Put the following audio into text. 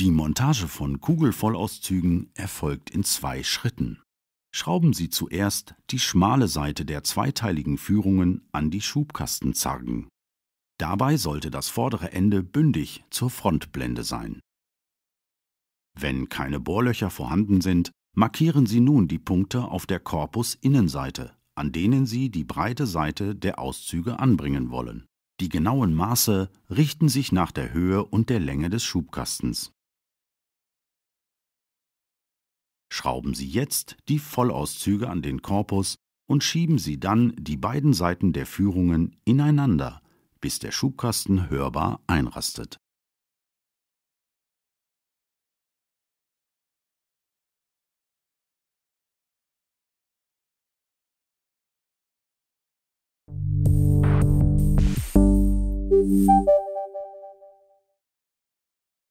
Die Montage von Kugelvollauszügen erfolgt in zwei Schritten. Schrauben Sie zuerst die schmale Seite der zweiteiligen Führungen an die Schubkastenzargen. Dabei sollte das vordere Ende bündig zur Frontblende sein. Wenn keine Bohrlöcher vorhanden sind, markieren Sie nun die Punkte auf der Korpusinnenseite, an denen Sie die breite Seite der Auszüge anbringen wollen. Die genauen Maße richten sich nach der Höhe und der Länge des Schubkastens. Schrauben Sie jetzt die Vollauszüge an den Korpus und schieben Sie dann die beiden Seiten der Führungen ineinander, bis der Schubkasten hörbar einrastet. Musik